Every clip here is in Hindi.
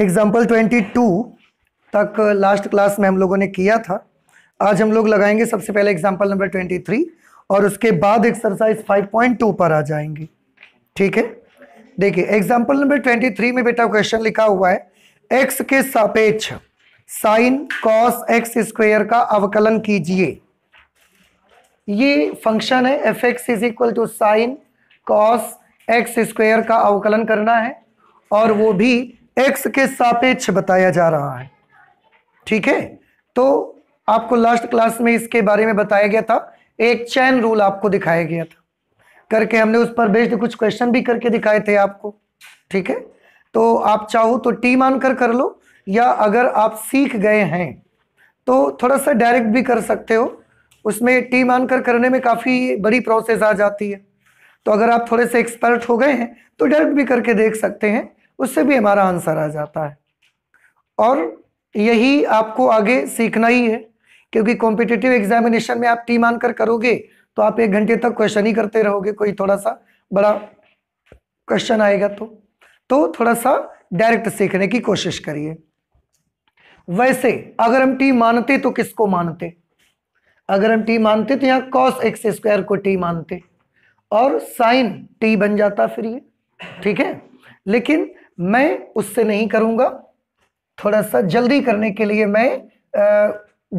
एग्जाम्पल ट्वेंटी टू तक लास्ट क्लास में हम लोगों ने किया था आज हम लोग लगाएंगे सबसे पहले एग्जाम्पल नंबर ट्वेंटी थ्री और उसके बाद एक्सरसाइज फाइव पॉइंट टू पर आ जाएंगे ठीक है देखिए एग्जाम्पल नंबर ट्वेंटी थ्री में बेटा क्वेश्चन लिखा हुआ है एक्स के सापेक्ष साइन कॉस एक्स स्क्वेयर का अवकलन कीजिए ये फंक्शन है F x is equal to sine cos X square का अवकलन करना है और वो भी एक्स के सापेक्ष बताया जा रहा है ठीक है तो आपको लास्ट क्लास में इसके बारे में बताया गया था एक चैन रूल आपको दिखाया गया था करके हमने उस पर बेस्ड कुछ क्वेश्चन भी करके दिखाए थे आपको ठीक है तो आप चाहो तो टी मान कर कर लो या अगर आप सीख गए हैं तो थोड़ा सा डायरेक्ट भी कर सकते हो उसमें टी मान कर करने में काफ़ी बड़ी प्रोसेस आ जाती है तो अगर आप थोड़े से एक्सपर्ट हो गए हैं तो डायरेक्ट भी करके देख सकते हैं उससे भी हमारा आंसर आ जाता है और यही आपको आगे सीखना ही है क्योंकि कॉम्पिटेटिव एग्जामिनेशन में आप टी मानकर करोगे तो आप एक घंटे तक क्वेश्चन ही करते रहोगे कोई थोड़ा सा बड़ा क्वेश्चन आएगा तो तो थोड़ा सा डायरेक्ट सीखने की कोशिश करिए वैसे अगर हम टी मानते तो किसको मानते अगर हम टी मानते तो यहाँ कॉस एक्स स्क्वायर को टी मानते और साइन टी बन जाता फिर ये ठीक है लेकिन मैं उससे नहीं करूंगा थोड़ा सा जल्दी करने के लिए मैं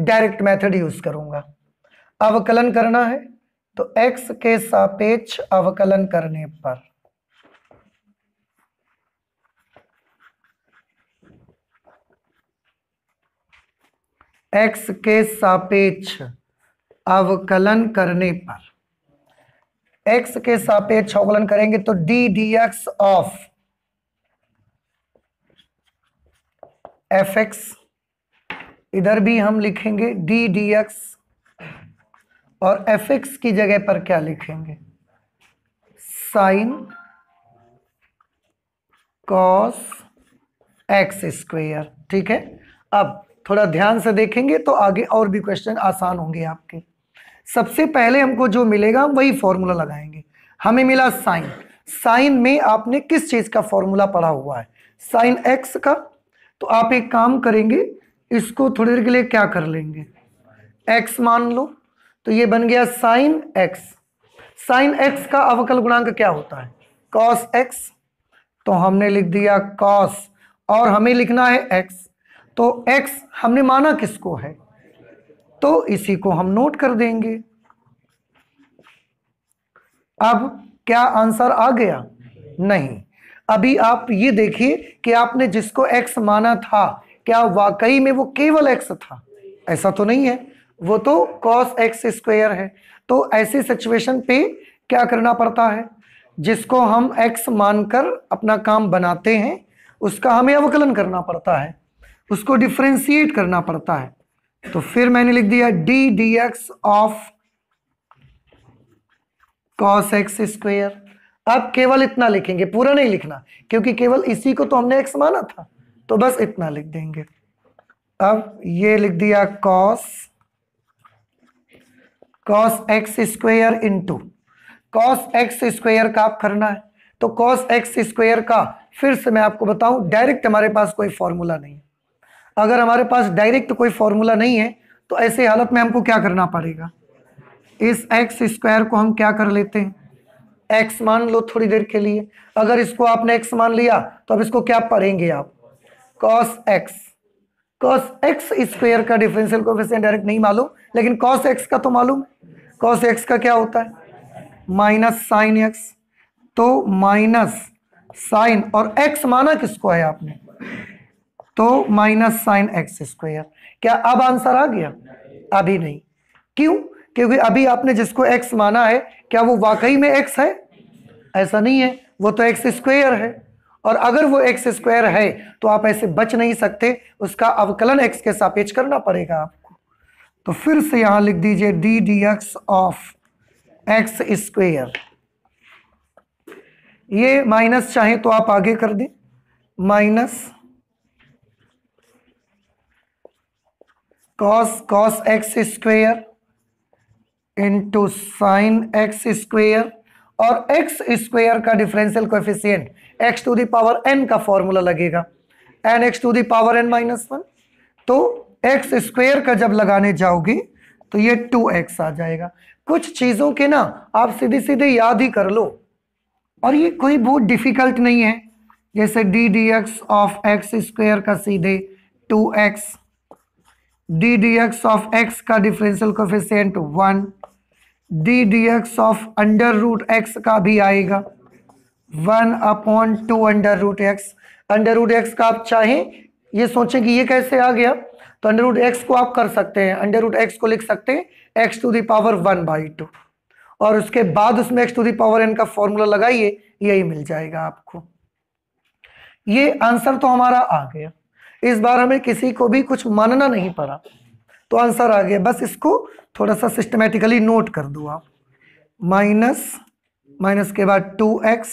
डायरेक्ट मेथड यूज़ करूंगा अवकलन करना है तो एक्स के सापेक्ष अवकलन करने पर एक्स के सापेक्ष अवकलन करने पर एक्स के सापेक्ष अवकलन करेंगे तो D D x of F X इधर भी हम लिखेंगे डी डी एक्स और एफ एक्स की जगह पर क्या लिखेंगे साइन कॉस एक्स स्क्वेयर ठीक है अब थोड़ा ध्यान से देखेंगे तो आगे और भी क्वेश्चन आसान होंगे आपके सबसे पहले हमको जो मिलेगा हम वही फॉर्मूला लगाएंगे हमें मिला साइन साइन में आपने किस चीज़ का फॉर्मूला पढ़ा हुआ है साइन एक्स का तो आप एक काम करेंगे इसको थोड़ी देर के लिए क्या कर लेंगे एक्स मान लो तो ये बन गया साइन एक्स साइन एक्स का अवकल गुणांक क्या होता है कॉस एक्स तो हमने लिख दिया कॉस और हमें लिखना है एक्स तो एक्स हमने माना किसको है तो इसी को हम नोट कर देंगे अब क्या आंसर आ गया नहीं अभी आप ये देखिए कि आपने जिसको एक्स माना था क्या वाकई में वो केवल एक्स था ऐसा तो नहीं है वो तो कॉस एक्स स्क्वेयर है तो ऐसी सिचुएशन पे क्या करना पड़ता है जिसको हम एक्स मानकर अपना काम बनाते हैं उसका हमें अवकलन करना पड़ता है उसको डिफ्रेंशिएट करना पड़ता है तो फिर मैंने लिख दिया D D x of cos X square आप केवल इतना लिखेंगे पूरा नहीं लिखना क्योंकि केवल इसी को तो हमने एक्स माना था तो बस इतना लिख देंगे अब ये लिख दिया cos cos X square into cos X square का आप करना है तो कॉस एक्स स्क्वेयर का फिर से मैं आपको बताऊं डायरेक्ट हमारे पास कोई फॉर्मूला नहीं है अगर हमारे पास डायरेक्ट कोई फॉर्मूला नहीं है तो ऐसे हालत में हमको क्या करना पड़ेगा इस एक्स स्क्वायर को हम क्या कर लेते हैं एक्स मान लो थोड़ी देर के लिए अगर इसको आपने एक्स मान लिया तो अब इसको क्या पढ़ेंगे आप cos x cos X square का डिफरेंशियल कोफिशियंट डायरेक्ट नहीं मालूम लेकिन कॉस एक्स का तो मालूम कॉस एक्स का क्या होता है माइनस साइन एक्स तो माइनस साइन और एक्स माना किसको है आपने तो माइनस साइन एक्स स्क्वेयर क्या अब आंसर आ गया अभी नहीं क्यों क्योंकि अभी आपने जिसको एक्स माना है क्या वो वाकई में एक्स है ऐसा नहीं है वो तो एक्स स्क्वेयर है और अगर वो एक्स स्क्वायर है तो आप ऐसे बच नहीं सकते उसका अवकलन एक्स के सापेक्ष करना पड़ेगा आपको तो फिर से यहां लिख दीजिए D D x of X square ये माइनस चाहे तो आप आगे कर दें minus cos cos X square into sine X square और एक्स स्क्वेयर का differential coefficient X to the power N का फॉर्मूला लगेगा N x to the power N minus one तो एक्स स्क्वेयर का जब लगाने जाओगे तो ये टू एक्स आ जाएगा कुछ चीज़ों के ना आप सीधे सीधे याद ही कर लो और ये कोई बहुत डिफ़िकल्ट नहीं है जैसे D D x of X square का सीधे two X D D x of X का differential coefficient one D D x of under root x का भी आएगा one upon two under root x under root x का आप चाहें ये सोचें कि ये कैसे आ गया तो अंडर रूट एक्स को आप कर सकते हैं अंडर रूट एक्स को लिख सकते हैं X to the power one by two और उसके बाद उसमें एक्स टू दावर एन का फॉर्मूला लगाइए यही मिल जाएगा आपको ये आंसर तो हमारा आ गया इस बार हमें किसी को भी कुछ मानना नहीं पड़ा तो आंसर आ गया बस इसको थोड़ा सा सिस्टमेटिकली नोट कर दो आप माइनस माइनस के बाद two X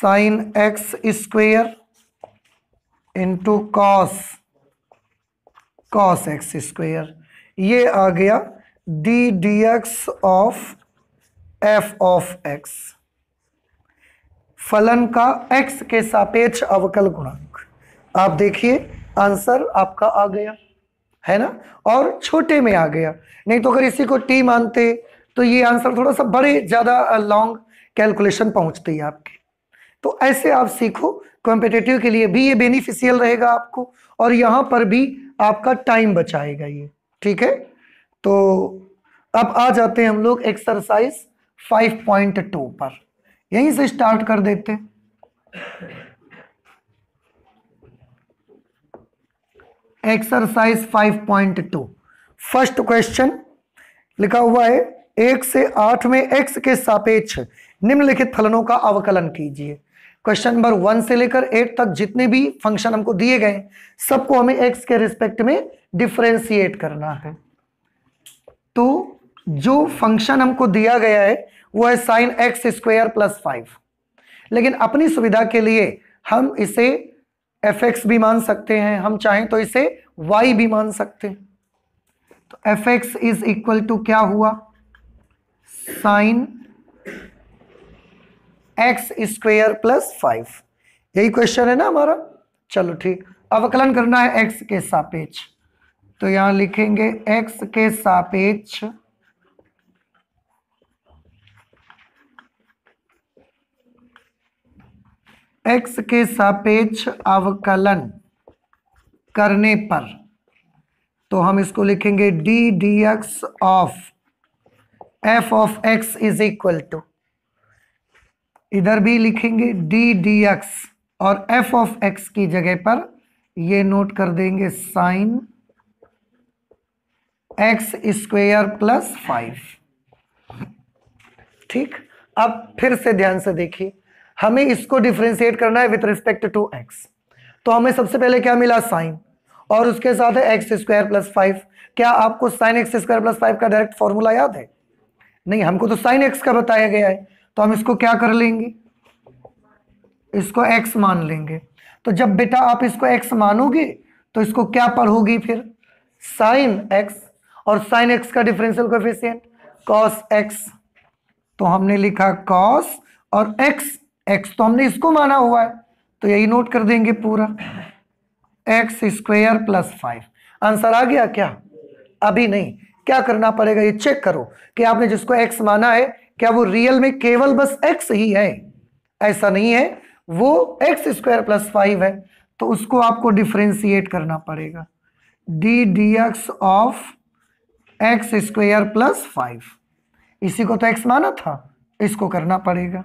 sine X square into cos cos X square ये आ गया D D x of F of X फलन का एक्स के सापेक्ष अवकल गुणांक आप देखिए आंसर आपका आ गया है ना और छोटे में आ गया नहीं तो अगर इसी को टी मानते तो ये आंसर थोड़ा सा बड़े ज़्यादा लॉन्ग कैलकुलेशन पहुंचते ही आपके तो ऐसे आप सीखो कॉम्पिटेटिव के लिए भी ये बेनिफिशियल रहेगा आपको और यहाँ पर भी आपका टाइम बचाएगा ये ठीक है तो अब आ जाते हैं हम लोग एक्सरसाइज 5.2 पर यहीं से स्टार्ट कर देते हैं एक्सरसाइज 5.2 फर्स्ट क्वेश्चन लिखा हुआ है एक से आठ में एक्स के सापेक्ष निम्नलिखित फलनों का अवकलन कीजिए क्वेश्चन नंबर वन से लेकर एट तक जितने भी फंक्शन हमको दिए गए सबको हमें एक्स के रिस्पेक्ट में डिफ्रेंसिएट करना है तो जो फंक्शन हमको दिया गया है वो है sine X square plus five लेकिन अपनी सुविधा के लिए हम इसे एफ एक्स भी मान सकते हैं हम चाहें तो इसे वाई भी मान सकते हैं तो F x is equal to क्या हुआ sine X square plus five यही क्वेश्चन है ना हमारा चलो ठीक अवकलन करना है एक्स के सापेक्ष तो यहां लिखेंगे एक्स के सापेक्ष एक्स के सापेक्ष अवकलन करने पर तो हम इसको लिखेंगे D D x of F of X is equal to इधर भी लिखेंगे डी डी एक्स और एफ ऑफ एक्स की जगह पर ये नोट कर देंगे sine X square plus five ठीक अब फिर से ध्यान से देखिए हमें इसको डिफ्रेंशिएट करना है विथ रिस्पेक्ट टू एक्स तो हमें सबसे पहले क्या मिला साइन और उसके साथ है एक्स स्क्वायर प्लस फाइव क्या आपको sine X square plus five का डायरेक्ट फॉर्मूला याद है नहीं हमको तो साइन एक्स का बताया गया है तो हम इसको क्या कर लेंगे इसको एक्स मान लेंगे तो जब बेटा आप इसको एक्स मानोगे तो इसको क्या पढ़ोगी फिर साइन एक्स और साइन एक्स का डिफरेंशियल कोफिशियंट कॉस एक्स तो हमने लिखा कॉस और एक्स एक्स तो हमने इसको माना हुआ है तो यही नोट कर देंगे पूरा X square plus five answer आ गया क्या अभी नहीं क्या करना पड़ेगा ये चेक करो कि आपने जिसको एक्स माना है क्या वो रियल में केवल बस एक्स ही है ऐसा नहीं है वो एक्स स्क्वायर प्लस फाइव है तो उसको आपको डिफ्रेंशिएट करना पड़ेगा D D x of X square plus five इसी को तो एक्स माना था इसको करना पड़ेगा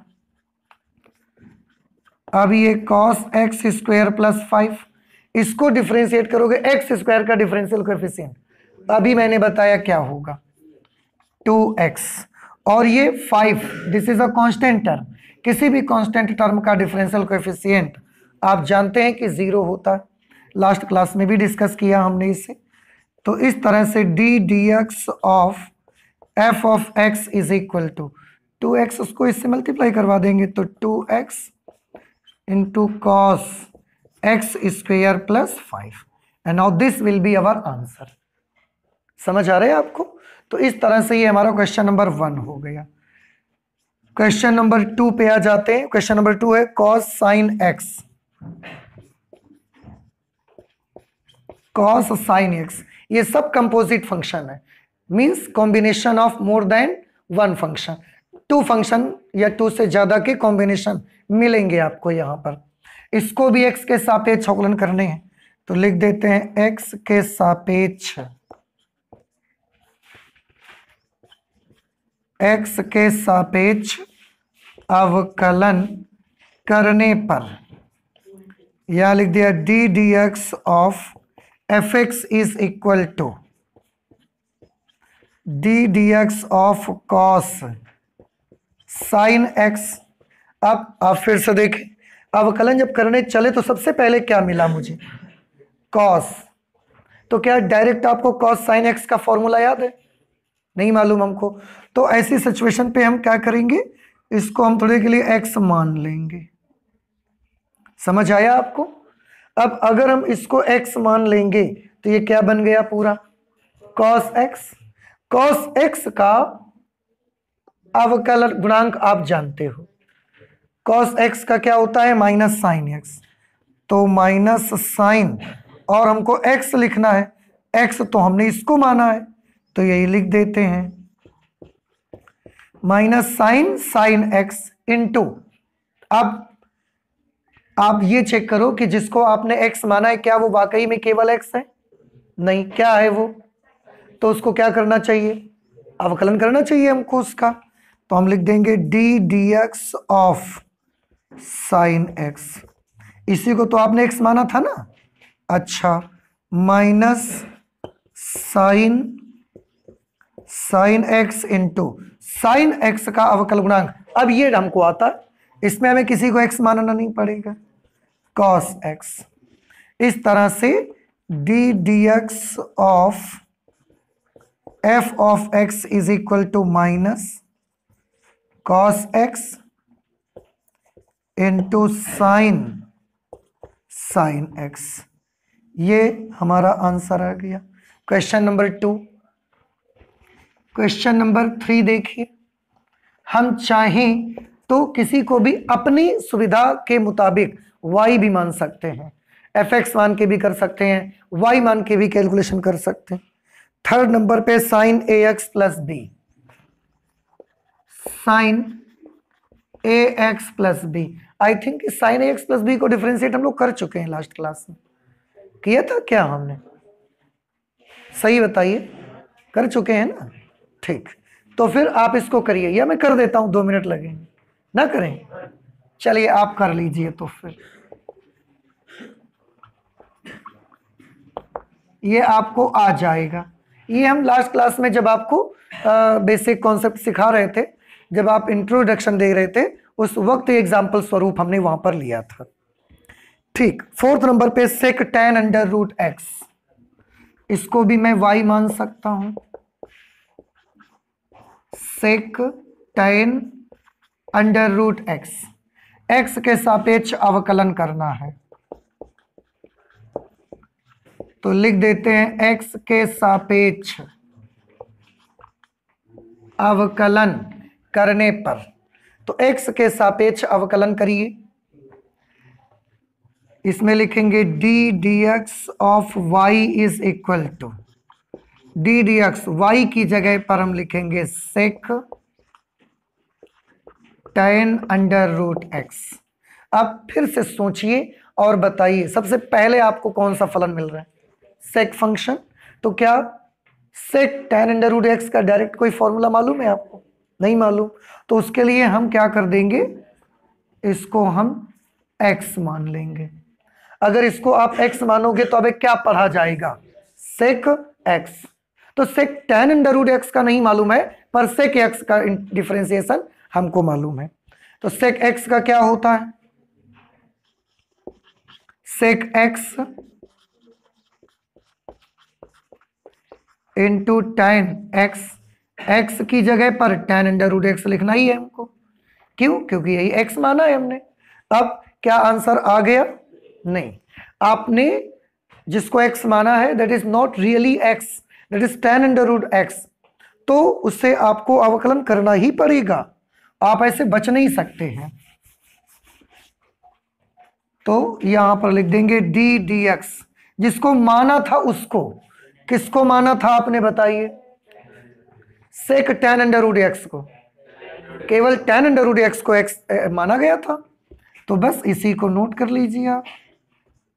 अब ये cos X square plus five इसको डिफ्रेंशिएट करोगे एक्स स्क्वायर का डिफरेंशियल कोएफिशिएंट अभी मैंने बताया क्या होगा टू एक्स और ये five this is a constant term किसी भी कांस्टेंट टर्म का डिफरेंशियल कोएफिशिएंट आप जानते हैं कि ज़ीरो होता है लास्ट क्लास में भी डिस्कस किया हमने इसे तो इस तरह से D D x of F of X is equal to two X उसको इससे मल्टीप्लाई करवा देंगे तो two X into cos X square plus five and now this will be our answer समझ आ रहा है आपको तो इस तरह से ये हमारा क्वेश्चन नंबर वन हो गया क्वेश्चन नंबर टू पे आ जाते हैं क्वेश्चन नंबर टू है cos sine X cos sine X ये सब कंपोजिट फंक्शन है means combination of more than one function two function या टू से ज़्यादा के कॉम्बिनेशन मिलेंगे आपको यहाँ पर इसको भी एक्स के सापेक्ष अवकलन करने हैं तो लिख देते हैं एक्स के सापेक्ष एक्स के सापेक्ष अवकलन करने पर या लिख दिया D D x of F x is equal to D D x of cos sine X अब आप फिर से देखें अवकलन जब करने चले तो सबसे पहले क्या मिला मुझे कॉस तो क्या डायरेक्ट आपको कॉस साइन एक्स का फॉर्मूला याद है नहीं मालूम हमको तो ऐसी सिचुएशन पे हम क्या करेंगे इसको हम थोड़े के लिए एक्स मान लेंगे समझ आया आपको अब अगर हम इसको एक्स मान लेंगे तो ये क्या बन गया पूरा कॉस एक्स कॉस एक्स का अवकलन गुणांक आप जानते हो कॉस एक्स का क्या होता है माइनस साइन एक्स तो माइनस साइन और हमको एक्स लिखना है एक्स तो हमने इसको माना है तो यही लिख देते हैं minus sine sine X into अब आप ये चेक करो कि जिसको आपने एक्स माना है क्या वो वाकई में केवल एक्स है नहीं क्या है वो तो उसको क्या करना चाहिए अवकलन करना चाहिए हमको उसका तो हम लिख देंगे D D x of sine X इसी को तो आपने एक्स माना था ना अच्छा minus sine sine X into sine x का अवकल गुणांक अब ये हमको आता है इसमें हमें किसी को एक्स मानना नहीं पड़ेगा कॉस एक्स इस तरह से D D x of F of X is equal to minus cos X into sine sine X ये हमारा आंसर आ गया question number two question number three देखिए हम चाहें तो किसी को भी अपनी सुविधा के मुताबिक वाई भी मान सकते हैं एफ एक्स मान के भी कर सकते हैं वाई मान के भी कैलकुलेशन कर सकते हैं थर्ड नंबर पे sine A x plus B sine A x plus B I think sine A x plus B को डिफ्रेंशिएट हम लोग कर चुके हैं लास्ट क्लास में किया था क्या हमने सही बताइए कर चुके हैं ना ठीक तो फिर आप इसको करिए या मैं कर देता हूं दो मिनट लगेंगे ना करें चलिए आप कर लीजिए तो फिर ये आपको आ जाएगा ये हम लास्ट क्लास में जब आपको बेसिक कॉन्सेप्ट सिखा रहे थे जब आप इंट्रोडक्शन दे रहे थे उस वक्त एग्जाम्पल स्वरूप हमने वहां पर लिया था ठीक फोर्थ नंबर पे sec tan under root x इसको भी मैं वाई मान सकता हूं sec tan under root x X के सापेक्ष अवकलन करना है तो लिख देते हैं एक्स के सापेक्ष अवकलन करने पर तो एक्स के सापेक्ष अवकलन करिए इसमें लिखेंगे D D x of Y is equal to D D X Y की जगह पर हम लिखेंगे sec tan under root X आप फिर से सोचिए और बताइए सबसे पहले आपको कौन सा फलन मिल रहा है सेक फंक्शन तो क्या sec tan under root x का डायरेक्ट कोई फॉर्मूला मालूम है आपको नहीं मालूम तो उसके लिए हम क्या कर देंगे इसको हम एक्स मान लेंगे अगर इसको आप एक्स मानोगे तो अब क्या पढ़ा जाएगा सेक एक्स तो sec tan under root x का नहीं मालूम है पर सेक एक्स का डिफ्रेंसिएशन हमको मालूम है तो सेक एक्स का क्या होता है sec X into tan X x की जगह पर टेन अंडर रूट एक्स लिखना ही है हमको क्यों क्योंकि यही एक्स माना है हमने अब क्या आंसर आ गया नहीं आपने जिसको एक्स माना है that is not really X that is tan under root x तो उससे आपको अवकलन करना ही पड़ेगा आप ऐसे बच नहीं सकते हैं तो यहां पर लिख देंगे डी डी एक्स जिसको माना था उसको किसको माना था आपने बताइए sec tan under root X को केवल टेन अंडर रूट एक्स को एक्स माना गया था तो बस इसी को नोट कर लीजिए आप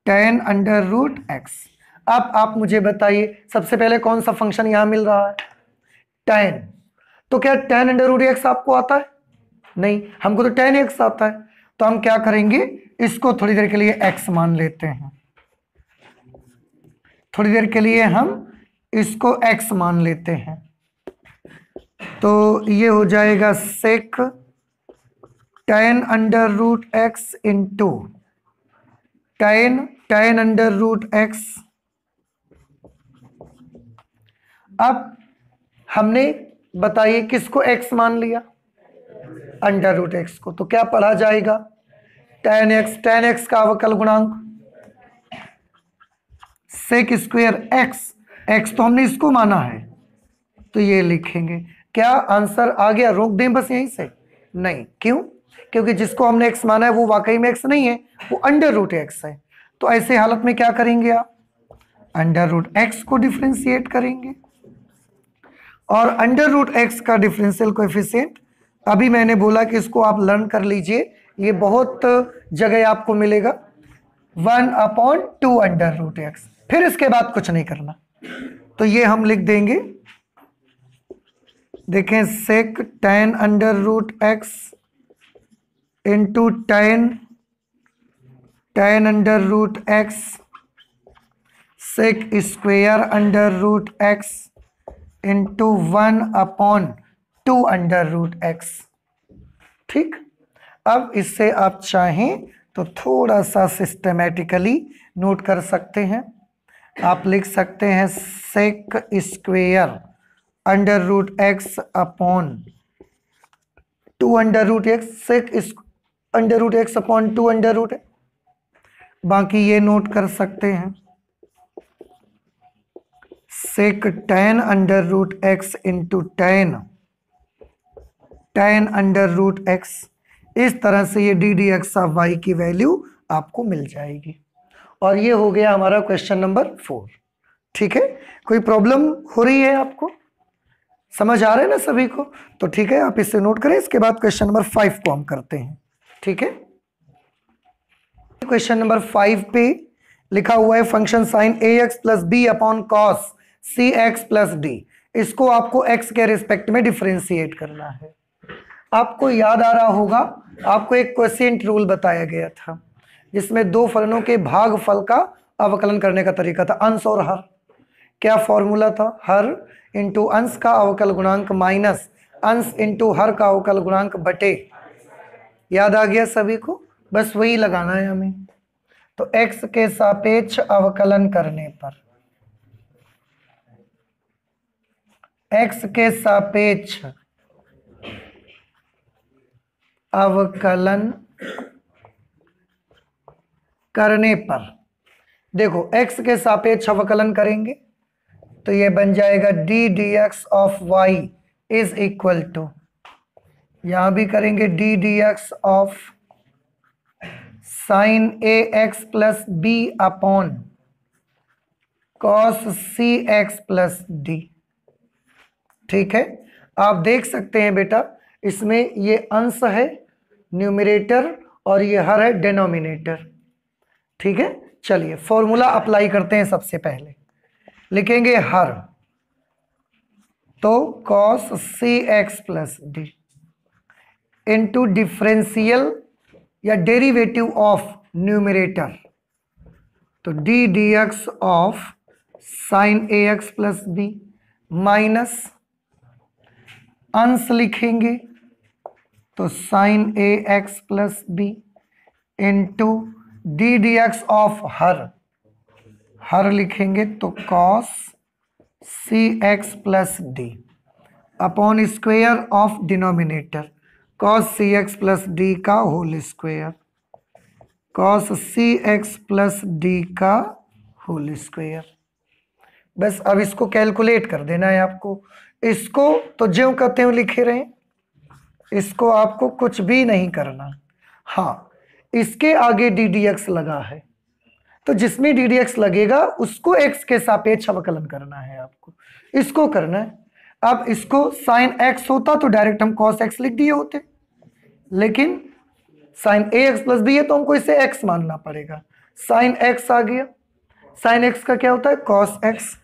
टेन अंडर रूट एक्स अब आप मुझे बताइए सबसे पहले कौन सा फंक्शन यहां मिल रहा है टेन तो क्या टेन अंडर रूट एक्स आपको आता है नहीं हमको तो टेन एक्स आता है तो हम क्या करेंगे इसको थोड़ी देर के लिए एक्स मान लेते हैं थोड़ी देर के लिए हम इसको एक्स मान लेते हैं तो ये हो जाएगा sec tan under root X into tan tan under root x अब हमने बताइए किसको एक्स मान लिया अंडर रूट एक्स को तो क्या पढ़ा जाएगा टेन एक्स टेन एक्स का अवकल गुणांक सेक स्क्वेयर एक्स एक्स तो हमने इसको माना है तो ये लिखेंगे क्या आंसर आ गया रोक दें बस यहीं से नहीं क्यों क्योंकि जिसको हमने एक्स माना है वो वाकई में एक्स नहीं है वो अंडर रूट एक्स है तो ऐसे हालत में क्या करेंगे आप अंडर रूट एक्स को डिफ्रेंशिएट करेंगे और अंडर रूट एक्स का डिफरेंशियल कोएफिशिएंट अभी मैंने बोला कि इसको आप लर्न कर लीजिए ये बहुत जगह आपको मिलेगा one upon two under root X फिर इसके बाद कुछ नहीं करना तो ये हम लिख देंगे देखें sec tan under root x into tan tan under root x sec square under root x into one upon two under root X ठीक अब इससे आप चाहें तो थोड़ा सा सिस्टमेटिकली नोट कर सकते हैं आप लिख सकते हैं sec square under root x upon two under root x sec under root x upon two under root बाकी ये नोट कर सकते हैं sec tan under root x into tan tan under root x इस तरह से ये d D x of y की वैल्यू आपको मिल जाएगी और ये हो गया हमारा क्वेश्चन नंबर फोर ठीक है कोई प्रॉब्लम हो रही है आपको समझ आ रहे हैं ना सभी को तो ठीक है आप इसे नोट करें इसके बाद क्वेश्चन नंबर फाइव को हम करते हैं ठीक है क्वेश्चन नंबर फाइव पे लिखा हुआ है फंक्शन साइन ए x plus b upon cos c x plus d इसको आपको एक्स के रिस्पेक्ट में डिफ्रेंशिएट करना है आपको याद आ रहा होगा आपको एक क्वेश्चन रूल बताया गया था जिसमें दो फलनों के भाग फल का अवकलन करने का तरीका था अंश और हर क्या फॉर्मूला था हर इंटू अंश का अवकल गुणांक माइनस अंश इंटू हर का अवकल गुणांक बटे याद आ गया सभी को बस वही लगाना है हमें तो x के सापेक्ष अवकलन करने पर x के सापेक्ष अवकलन करने पर देखो x के सापेक्ष अवकलन करेंगे तो ये बन जाएगा d D x of Y is equal to यहां भी करेंगे d D x of sine A x plus b upon cos c x plus d ठीक है आप देख सकते हैं बेटा इसमें ये अंश है न्यूमिरेटर और ये हर है डेनोमिनेटर ठीक है चलिए फॉर्मूला अप्लाई करते हैं सबसे पहले लिखेंगे हर तो cos c x plus d into differential या डेरिवेटिव ऑफ न्यूमिरेटर तो D D x of sine A x plus b minus अंश लिखेंगे तो sine A x plus b into d D x of हर हर लिखेंगे तो cos c x plus d upon square of denominator cos c x plus d का whole square cos c x plus d का होल स्क्वेयर बस अब इसको कैलकुलेट कर देना है आपको इसको तो ज्यो कहते हो लिखे रहे इसको आपको कुछ भी नहीं करना हाँ इसके आगे डी डी एक्स लगा है तो जिसमें डी डी एक्स लगेगा उसको एक्स के सापेक्ष अवकलन करना है आपको इसको करना है अब इसको साइन एक्स होता तो डायरेक्ट हम कॉस एक्स लिख दिए होते लेकिन साइन ए एक्स प्लस बी है तो हमको इसे एक्स मानना पड़ेगा साइन एक्स आ गया साइन एक्स का क्या होता है कॉस एक्स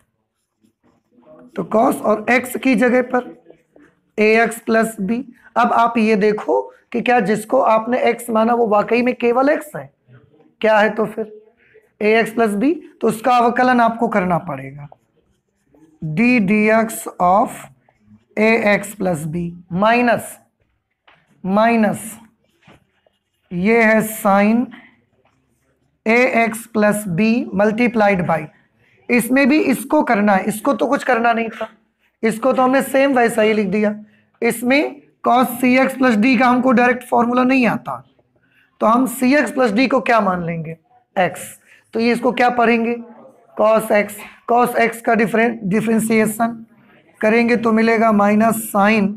तो कॉस और एक्स की जगह पर ए एक्स प्लस बी अब आप ये देखो कि क्या जिसको आपने एक्स माना वो वाकई में केवल एक्स है क्या है तो फिर ए एक्स प्लस बी तो उसका अवकलन आपको करना पड़ेगा D D x of a x plus b minus minus ये है sine A x plus b multiplied by इसमें भी इसको करना है इसको तो कुछ करना नहीं था इसको तो हमने सेम वैसा ही लिख दिया इसमें cos c x plus d का हमको डायरेक्ट फॉर्मूला नहीं आता तो हम सी एक्स प्लस डी को क्या मान लेंगे एक्स तो ये इसको क्या पढ़ेंगे कॉस एक्स कॉस एक्स का डिफरेंस डिफ्रेंसिएशन करेंगे तो मिलेगा minus sine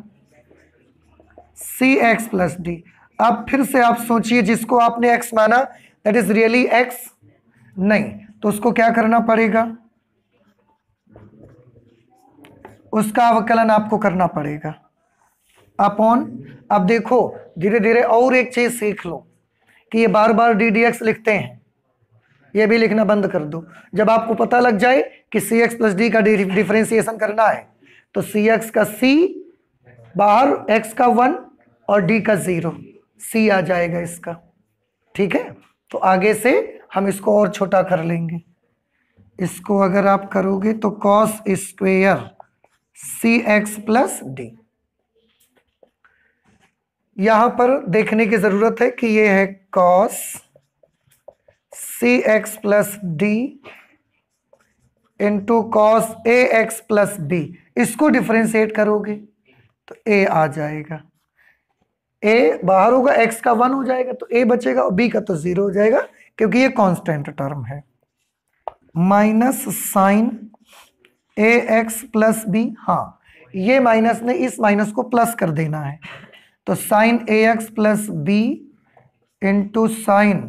c x plus d अब फिर से आप सोचिए जिसको आपने एक्स माना दैट इज रियली एक्स नहीं तो उसको क्या करना पड़ेगा उसका अवकलन आपको करना पड़ेगा अपॉन अब देखो धीरे धीरे और एक चीज सीख लो कि ये बार बार डी डी एक्स लिखते हैं ये भी लिखना बंद कर दो जब आपको पता लग जाए कि सी एक्स प्लस डी का डिफ्रेंसिएशन करना है तो सी एक्स का सी बाहर एक्स का वन और डी का ज़ीरो सी आ जाएगा इसका ठीक है तो आगे से हम इसको और छोटा कर लेंगे इसको अगर आप करोगे तो cos square c x plus d यहां पर देखने की ज़रूरत है कि ये है cos c x plus d into cos a x plus b इसको डिफ्रेंशिएट करोगे तो ए आ जाएगा ए बाहर होगा एक्स का वन हो जाएगा तो ए बचेगा और बी का तो जीरो हो जाएगा क्योंकि ये कांस्टेंट टर्म है माइनस साइन ए एक्स प्लस बी हाँ ये माइनस ने इस माइनस को प्लस कर देना है तो साइन ए x plus b into sine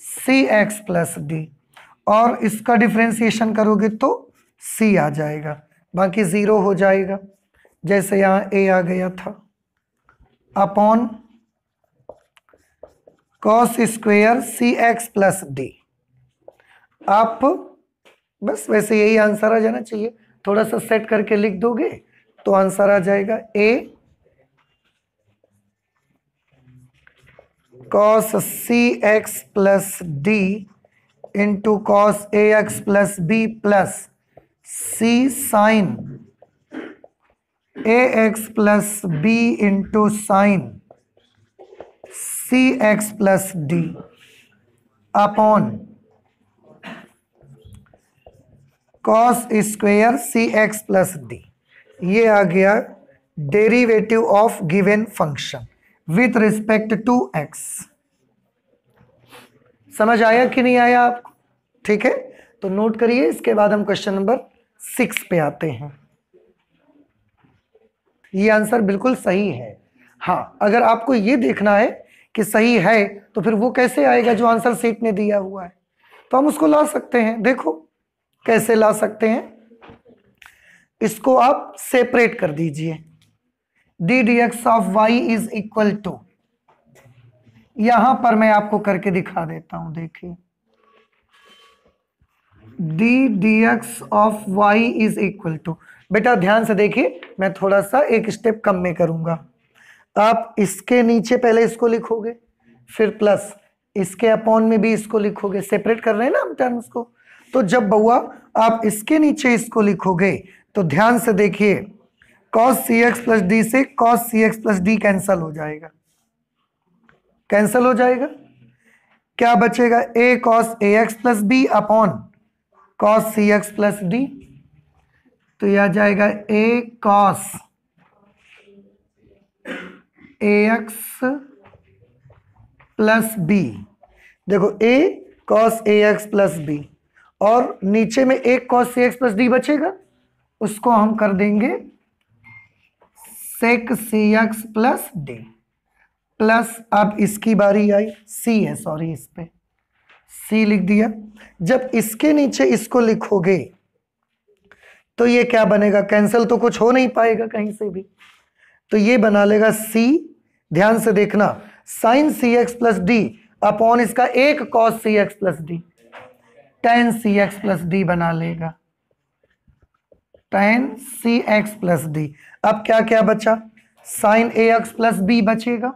c x plus d और इसका डिफ्रेंसिएशन करोगे तो सी आ जाएगा बाकी ज़ीरो हो जाएगा जैसे यहाँ ए आ गया था upon cos square c x plus d आप बस वैसे यही आंसर आ जाना चाहिए थोड़ा सा सेट करके लिख दोगे तो आंसर आ जाएगा a cos c x plus d into cos a x plus b plus c sine A x plus b into sine c x plus d upon cos square c x plus d ये आ गया derivative of given function with respect to x समझ आया कि नहीं आया आपको ठीक है तो नोट करिए इसके बाद हम क्वेश्चन नंबर सिक्स पे आते हैं ये आंसर बिल्कुल सही है हाँ अगर आपको ये देखना है कि सही है तो फिर वो कैसे आएगा जो आंसर सेट ने दिया हुआ है तो हम उसको ला सकते हैं देखो कैसे ला सकते हैं इसको आप सेपरेट कर दीजिए D D x of Y is equal to यहां पर मैं आपको करके दिखा देता हूं देखिए d D x of Y is equal to बेटा ध्यान से देखिए मैं थोड़ा सा एक स्टेप कम में करूंगा आप इसके नीचे पहले इसको लिखोगे फिर प्लस इसके अपॉन में भी इसको लिखोगे सेपरेट कर रहे हैं ना हम टर्म्स को तो जब बउआ आप इसके नीचे इसको लिखोगे तो ध्यान से देखिए cos c x plus d से cos c x plus d cancel हो जाएगा कैंसल हो जाएगा क्या बचेगा a cos a x plus b upon cos c x plus d तो यह आ जाएगा a cos a x plus b देखो a cos a x plus b और नीचे में एक cos c x plus d बचेगा उसको हम कर देंगे sec c x plus D plus अब इसकी बारी आई सी है सॉरी इस पे सी लिख दिया जब इसके नीचे इसको लिखोगे तो ये क्या बनेगा कैंसिल तो कुछ हो नहीं पाएगा कहीं से भी तो ये बना लेगा सी ध्यान से देखना sine c x plus d upon इसका एक cos c x plus d tan c x plus d बना लेगा tan c x plus d अब क्या क्या बचा साइन ए एक्स प्लस बी बचेगा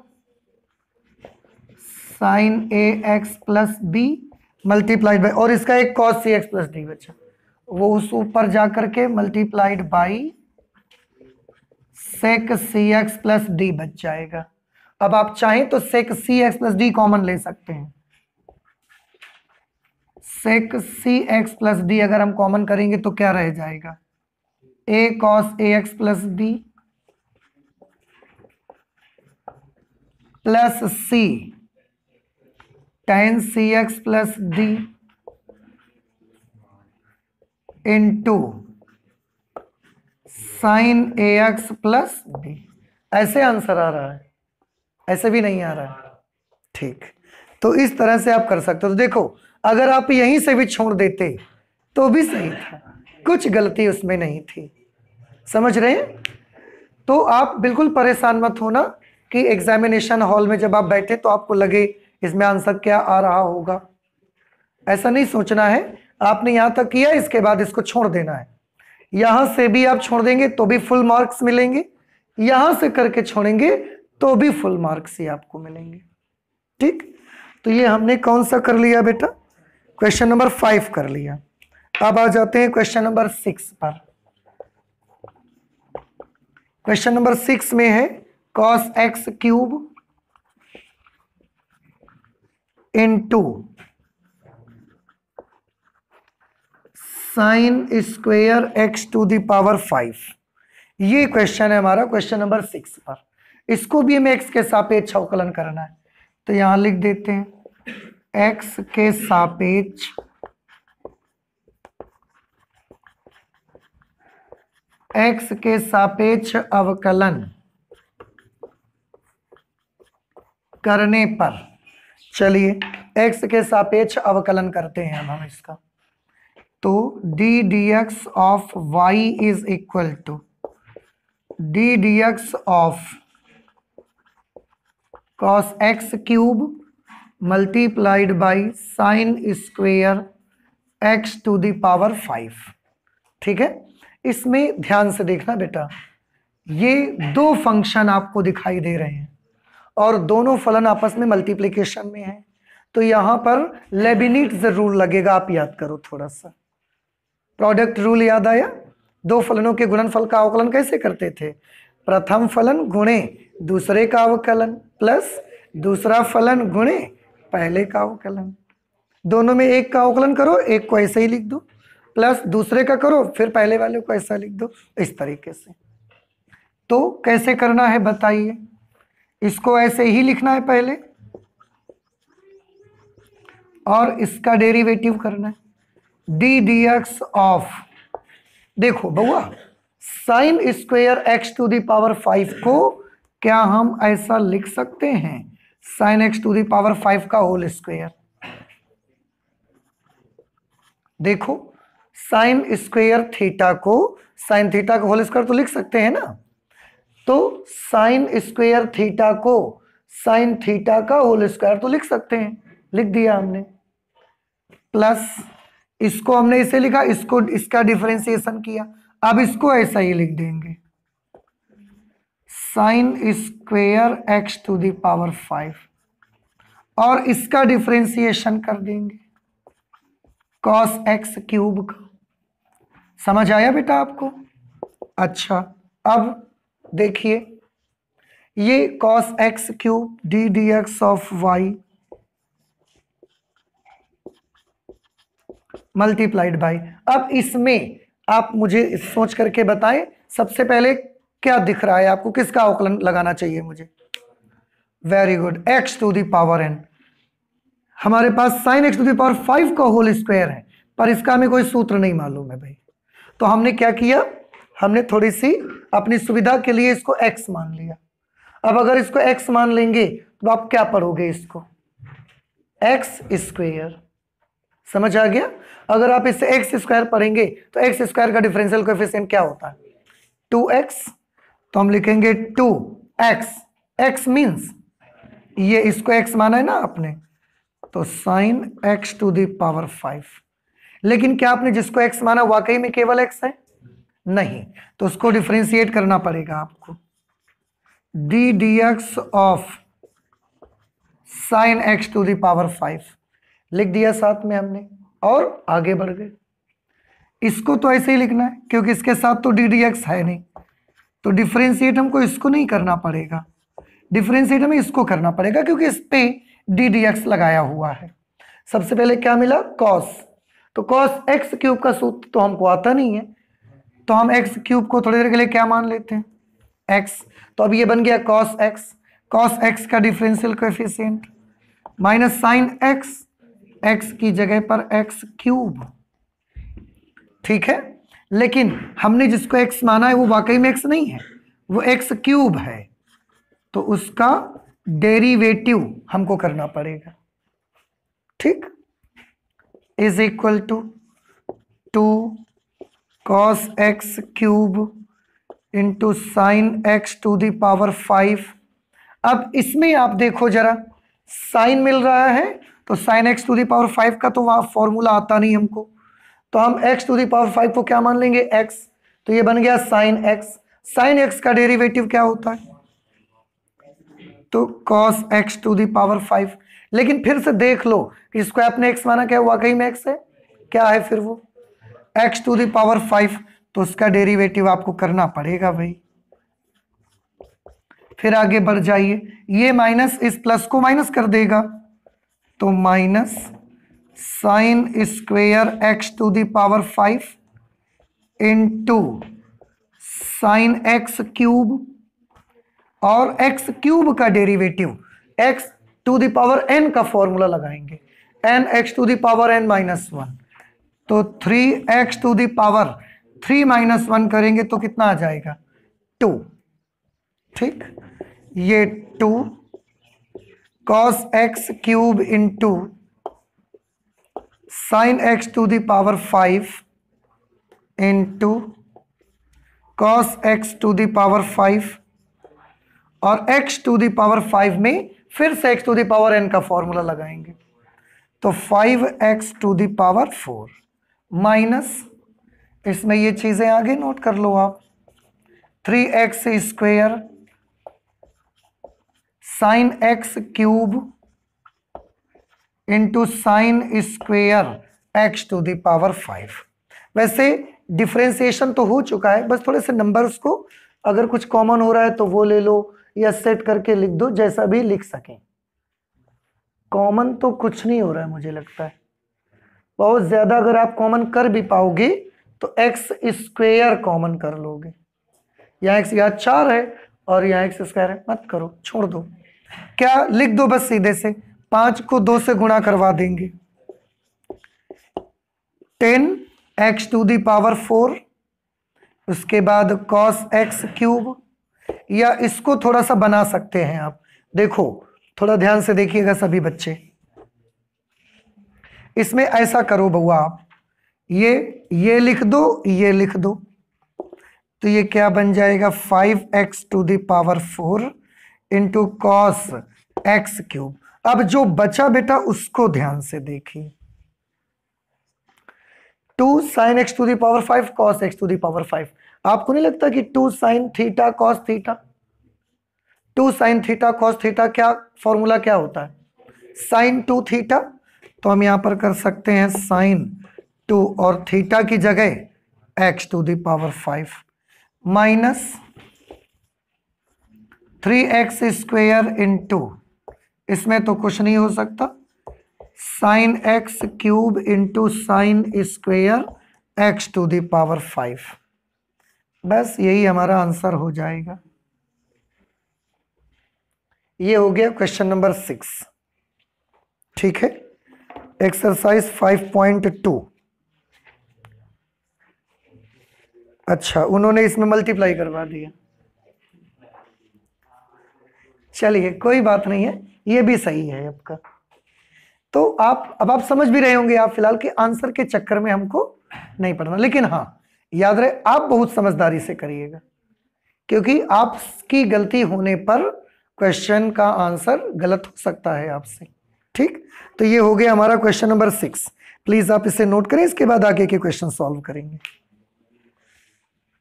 sine A x plus b multiplied by और इसका एक cos c x plus d बचा वो उस ऊपर जाकर के multiplied by sec c x plus d बच जाएगा अब आप चाहें तो sec c x plus d common ले सकते हैं sec c x plus d अगर हम कॉमन करेंगे तो क्या रह जाएगा a cos a x plus b plus c tan c x plus d into sine A x plus b ऐसे आंसर आ रहा है ऐसे भी नहीं आ रहा है ठीक तो इस तरह से आप कर सकते हो तो देखो अगर आप यहीं से भी छोड़ देते तो भी सही था कुछ गलती उसमें नहीं थी समझ रहे हैं तो आप बिल्कुल परेशान मत होना कि एग्जामिनेशन हॉल में जब आप बैठे तो आपको लगे इसमें आंसर क्या आ रहा होगा ऐसा नहीं सोचना है आपने यहां तक किया इसके बाद इसको छोड़ देना है यहां से भी आप छोड़ देंगे तो भी फुल मार्क्स मिलेंगे यहां से करके छोड़ेंगे तो भी फुल मार्क्स ही आपको मिलेंगे ठीक तो ये हमने कौन सा कर लिया बेटा क्वेश्चन नंबर फाइव कर लिया अब आ जाते हैं क्वेश्चन नंबर सिक्स पर क्वेश्चन नंबर सिक्स में है cos x cube into sine square x to the power five ये क्वेश्चन है हमारा क्वेश्चन नंबर सिक्स पर इसको भी हमें एक्स के सापेक्ष अवकलन करना है तो यहां लिख देते हैं एक्स के सापेक्ष एक्स के सापेक्ष अवकलन करने पर चलिए एक्स के सापेक्ष अवकलन करते हैं हम इसका तो D D x of Y is equal to D D x of cos x cube multiplied by sine square x to the power power five ठीक है इसमें ध्यान से देखना बेटा ये दो फंक्शन आपको दिखाई दे रहे हैं और दोनों फलन आपस में मल्टीप्लीकेशन में है तो यहां पर लेबिनिट जरूर लगेगा आप याद करो थोड़ा सा प्रोडक्ट रूल याद आया दो फलनों के गुणनफल का अवकलन कैसे करते थे प्रथम फलन गुणे दूसरे का अवकलन प्लस दूसरा फलन गुणे पहले का अवकलन दोनों में एक का अवकलन करो एक को ऐसे ही लिख दो प्लस दूसरे का करो फिर पहले वाले को ऐसा लिख दो इस तरीके से तो कैसे करना है बताइए इसको ऐसे ही लिखना है पहले और इसका डेरिवेटिव करना है डी डी एक्स ऑफ देखो बउआ sine square x to the power five को क्या हम ऐसा लिख सकते हैं sine x to the power five का होल स्क्वेयर देखो साइन स्क्वेयर थीटा को साइन थीटा का होल स्क्वायर तो लिख सकते हैं ना तो साइन स्क्वेयर थीटा को साइन थीटा का होल स्क्वायर तो लिख सकते हैं लिख दिया हमने प्लस इसको हमने इसे लिखा इसको इसका डिफ्रेंसिएशन किया अब इसको ऐसा ही लिख देंगे sine square x to the power five और इसका डिफरेंशिएशन कर देंगे कॉस एक्स क्यूब का समझ आया बेटा आपको अच्छा अब देखिए ये cos x cube d D x of y multiplied by अब इसमें आप मुझे सोच करके बताएं सबसे पहले क्या दिख रहा है आपको किसका अवकलन लगाना चाहिए मुझे very good x to the power and n हमारे पास sine x to the power five का होल स्क्वायर है पर इसका हमें कोई सूत्र नहीं मालूम है भाई तो हमने क्या किया हमने थोड़ी सी अपनी सुविधा के लिए इसको एक्स मान लिया अब अगर इसको एक्स मान लेंगे तो आप क्या पढ़ोगे इसको एक्स स्क्वेयर समझ आ गया अगर आप इससे एक्स स्क्वायर पढ़ेंगे तो एक्स स्क्वायर का डिफरेंशियल कोएफिशिएंट क्या होता है टू एक्स तो हम लिखेंगे टू एक्स एक्स मीन्स ये इसको एक्स माना है ना आपने तो sine x to the power five लेकिन क्या आपने जिसको एक्स माना वाकई में केवल एक्स है नहीं तो उसको डिफ्रेंशिएट करना पड़ेगा आपको d D x of sine x to the power five लिख दिया साथ में हमने और आगे बढ़ गए इसको तो ऐसे ही लिखना है क्योंकि इसके साथ तो डी डी एक्स है नहीं तो डिफ्रेंशिएट हमको इसको नहीं करना पड़ेगा डिफ्रेंशिएट हमें इसको करना पड़ेगा क्योंकि इस पर डी डी एक्स लगाया हुआ है सबसे पहले क्या मिला कॉस तो कॉस एक्स क्यूब का सूत्र तो हमको आता नहीं है तो हम एक्स क्यूब को थोड़ी देर के लिए क्या मान लेते हैं एक्स तो अब ये बन गया कॉस एक्स कॉस एक्स का differential coefficient minus sine x x की जगह पर एक्स क्यूब ठीक है लेकिन हमने जिसको एक्स माना है वो वाकई में एक्स नहीं है वो एक्स क्यूब है तो उसका डेरिवेटिव हमको करना पड़ेगा ठीक is equal to two cos x cube into sine x to the power five अब इसमें आप देखो जरा साइन मिल रहा है तो sine x to the power five का तो वहां फॉर्मूला आता नहीं हमको तो हम एक्स टू दावर फाइव को क्या मान लेंगे एक्स तो ये बन गया साइन एक्स साइन एक्स का डेरिवेटिव क्या होता है तो cos x to the power five लेकिन फिर से देख लो कि इसको आपने एक्स माना क्या वाकई में एक्स है क्या है फिर वो x to the power five तो उसका डेरिवेटिव आपको करना पड़ेगा भाई फिर आगे बढ़ जाइए ये माइनस इस प्लस को माइनस कर देगा तो minus sine square x to the power five into sine x cube और एक्स क्यूब का derivative x to the power N का फॉर्मूला लगाएंगे n x to the power N minus one तो three x to the power three minus one करेंगे तो कितना आ जाएगा टू ठीक ये two cos x cube into sine x to the power five into cos x to the power five और x to the power five में फिर से x to the power n का फॉर्मूला लगाएंगे तो 5x to the power four minus इसमें ये चीज़ें आगे नोट कर लो आप three x square sine x cube into sine square x to the power five वैसे डिफ्रेंसिएशन तो हो चुका है बस थोड़े से नंबर्स को अगर कुछ कॉमन हो रहा है तो वो ले लो या सेट करके लिख दो जैसा भी लिख सकें कॉमन तो कुछ नहीं हो रहा है मुझे लगता है बहुत ज़्यादा अगर आप कॉमन कर भी पाओगे तो एक्स स्क्वेयर कॉमन कर लोगे यहाँ एक्स यहाँ चार है और यहाँ एक्स स्क्वायर है मत करो छोड़ दो क्या लिख दो बस सीधे से पांच को दो से गुणा करवा देंगे ten x to the power four उसके बाद कॉस एक्स क्यूब या इसको थोड़ा सा बना सकते हैं आप देखो थोड़ा ध्यान से देखिएगा सभी बच्चे इसमें ऐसा करो बउआ आप ये ये लिख दो ये लिख दो तो ये क्या बन जाएगा five x to the power four into cos x cube अब जो बचा बेटा उसको ध्यान से देखिए two sine x to the power five cos x to the power five आपको नहीं लगता कि two sine theta cos theta two sine theta cos theta क्या फॉर्मूला क्या होता है साइन टू थीटा तो हम यहां पर कर सकते हैं साइन टू और थीटा की जगह x to the power five minus three x square into इसमें तो कुछ नहीं हो सकता sine x cube into sine square x to the power five बस यही हमारा आंसर हो जाएगा ये हो गया क्वेश्चन नंबर सिक्स ठीक है एक्सरसाइज फाइव पॉइंट टू अच्छा उन्होंने इसमें मल्टीप्लाई करवा दिया चलिए कोई बात नहीं है ये भी सही है आपका तो आप अब आप समझ भी रहे होंगे आप फिलहाल के आंसर के चक्कर में हमको नहीं पढ़ना लेकिन हाँ याद रहे आप बहुत समझदारी से करिएगा क्योंकि आपकी गलती होने पर क्वेश्चन का आंसर गलत हो सकता है आपसे ठीक तो ये हो गया हमारा क्वेश्चन नंबर सिक्स प्लीज आप इसे नोट करें इसके बाद आगे के क्वेश्चन सॉल्व करेंगे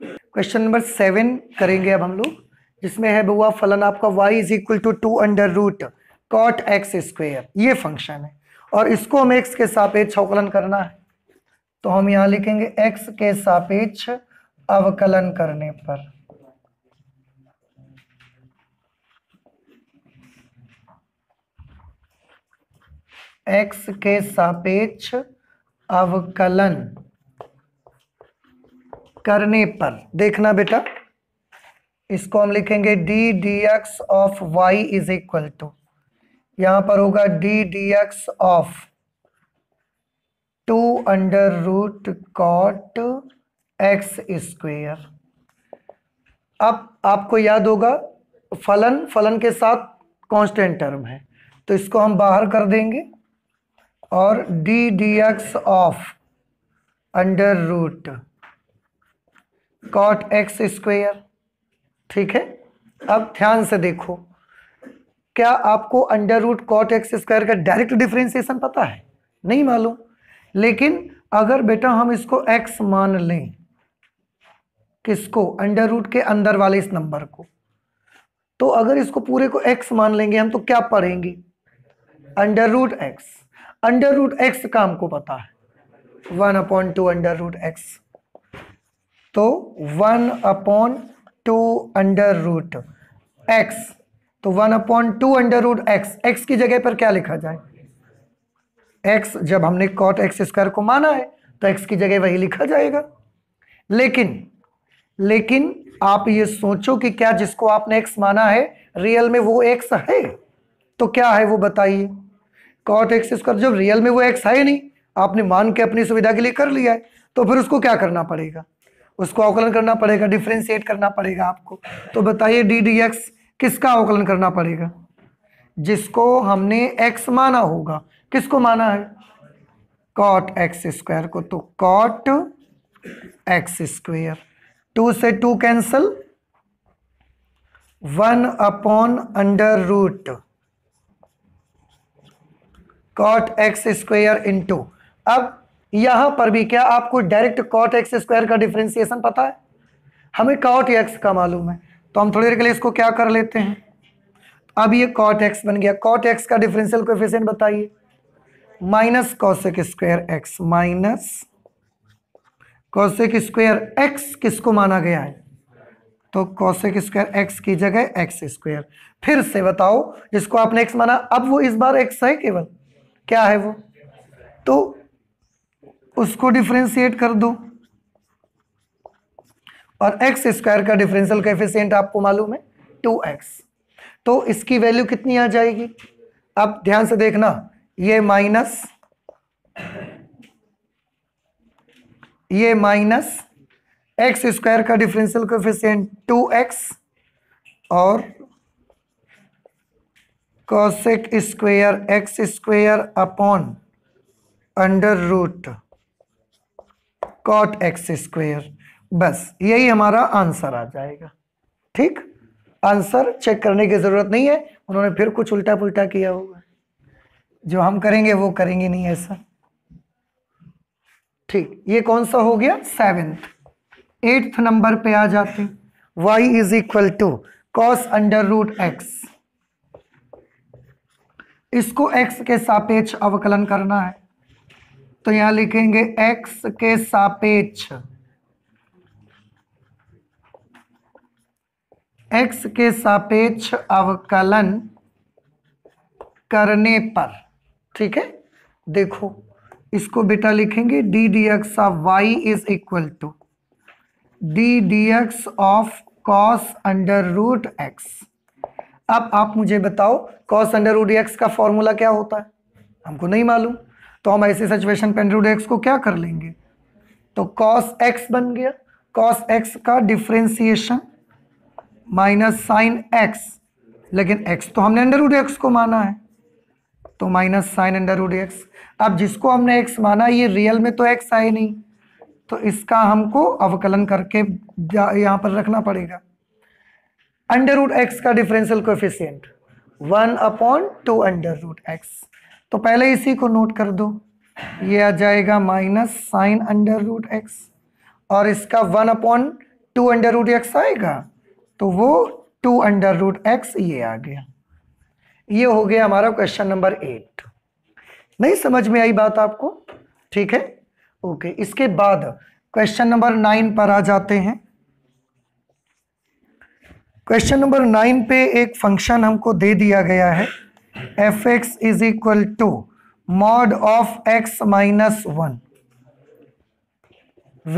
क्वेश्चन नंबर सेवन करेंगे अब हम लोग जिसमें है बुआ फलन आपका y is equal to two under root cot x square ये फंक्शन है और इसको हम एक्स के सापेक्ष अवकलन करना है तो हम यहां लिखेंगे एक्स के सापेक्ष अवकलन करने पर एक्स के सापेक्ष अवकलन करने पर देखना बेटा इसको हम लिखेंगे D D x of Y is equal to यहां पर होगा d D x of to under root cot x square अब आपको याद होगा फलन फलन के साथ कांस्टेंट टर्म है तो इसको हम बाहर कर देंगे और d D x of under root cot x square ठीक है अब ध्यान से देखो क्या आपको under root cot x square का डायरेक्ट डिफ्रेंसिएशन पता है नहीं मालूम लेकिन अगर बेटा हम इसको एक्स मान लें किसको अंडर रूट के अंदर वाले इस नंबर को तो अगर इसको पूरे को एक्स मान लेंगे हम तो क्या पढ़ेंगे under root x under root x का हमको पता है one upon two under root x तो one upon two under root x तो one upon two under root x x की जगह पर क्या लिखा जाए एक्स जब हमने कॉट एक्स स्क्वायर को माना है तो एक्स की जगह वही लिखा जाएगा लेकिन लेकिन आप ये सोचो कि क्या जिसको आपने एक्स माना है रियल में वो एक्स है तो क्या है वो बताइए कॉट एक्स स्क्वायर जब रियल में वो एक्स है नहीं आपने मान के अपनी सुविधा के लिए कर लिया है तो फिर उसको क्या करना पड़ेगा उसको अवकलन करना पड़ेगा डिफ्रेंशिएट करना पड़ेगा आपको तो बताइए डी डी एक्स किसका अवकलन करना पड़ेगा जिसको हमने एक्स माना होगा किसको माना है कॉट एक्स स्क्वायर को तो कॉट एक्स स्क्वेयर टू से two cancel one upon under root cot x square two अब यहां पर भी क्या आपको डायरेक्ट कॉट एक्स स्क्वायर का डिफ्रेंसिएशन पता है हमें कॉट एक्स का मालूम है तो हम थोड़ी देर के लिए इसको क्या कर लेते हैं अब ये कॉट एक्स बन गया कॉट एक्स का डिफरेंशियल कोफिशियंट बताइए minus cosec square x minus cosec square x किसको माना गया है तो कॉसेक स्क्वायर एक्स की जगह एक्स स्क्वायर फिर से बताओ जिसको आपने एक्स माना अब वो इस बार एक्स है केवल क्या है वो तो उसको डिफ्रेंशिएट कर दो और एक्स स्क्वायर का डिफरेंशियल कैफिशियंट आपको मालूम है टू एक्स तो इसकी वैल्यू कितनी आ जाएगी अब ध्यान से देखना ये माइनस ये माइनस एक्स स्क्वायर का डिफरेंशियल कैफिशियंट टू एक्स और cosec square x square upon under root cot x square बस यही हमारा आंसर आ जाएगा ठीक आंसर चेक करने की ज़रूरत नहीं है उन्होंने फिर कुछ उल्टा पुल्टा किया होगा जो हम करेंगे वो करेंगे नहीं ऐसा ठीक ये कौन सा हो गया सेवेंथ एट्थ नंबर पे आ जाते y is equal to cos under root x इसको x के सापेक्ष अवकलन करना है तो यहां लिखेंगे x के सापेक्ष एक्स के सापेक्ष अवकलन करने पर ठीक है देखो इसको बेटा लिखेंगे D D x of Y is equal to D D x of cos under root x अब आप मुझे बताओ कॉस अंडर रूट एक्स का फॉर्मूला क्या होता है हमको नहीं मालूम तो हम ऐसे सिचुएशन पे अंडर एक्स को क्या कर लेंगे तो कॉस एक्स बन गया कॉस एक्स का डिफ्रेंसिएशन माइनस साइन एक्स लेकिन एक्स तो हमने अंडर रूड एक्स को माना है तो minus sine under root x अब जिसको हमने एक्स माना ये रियल में तो एक्स आए नहीं तो इसका हमको अवकलन करके यहाँ पर रखना पड़ेगा अंडर रूट एक्स का differential coefficient one upon two under root x तो पहले इसी को नोट कर दो ये आ जाएगा minus sine under root x और इसका one upon two under root x आएगा तो वो टू अंडर रूट एक्स ये आ गया ये हो गया हमारा क्वेश्चन नंबर एट नहीं समझ में आई बात आपको ठीक है ओके इसके बाद क्वेश्चन नंबर नाइन पर आ जाते हैं क्वेश्चन नंबर नाइन पे एक फंक्शन हमको दे दिया गया है F x is equal to mod of x minus one